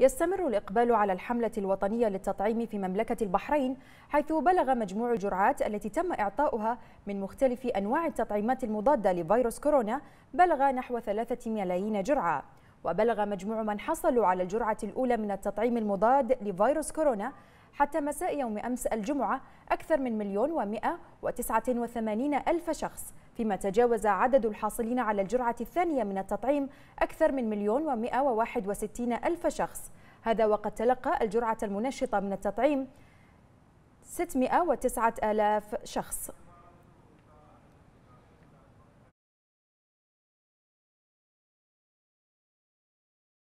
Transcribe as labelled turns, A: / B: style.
A: يستمر الإقبال على الحملة الوطنية للتطعيم في مملكة البحرين حيث بلغ مجموع الجرعات التي تم إعطاؤها من مختلف أنواع التطعيمات المضادة لفيروس كورونا بلغ نحو ثلاثة ملايين جرعة وبلغ مجموع من حصلوا على الجرعة الأولى من التطعيم المضاد لفيروس كورونا حتى مساء يوم أمس الجمعة أكثر من مليون ومئة وتسعة وثمانين ألف شخص فيما تجاوز عدد الحاصلين على الجرعة الثانية من التطعيم أكثر من مليون ومئة وواحد وستين ألف شخص هذا وقد تلقى الجرعة المنشطة من التطعيم 609 آلاف شخص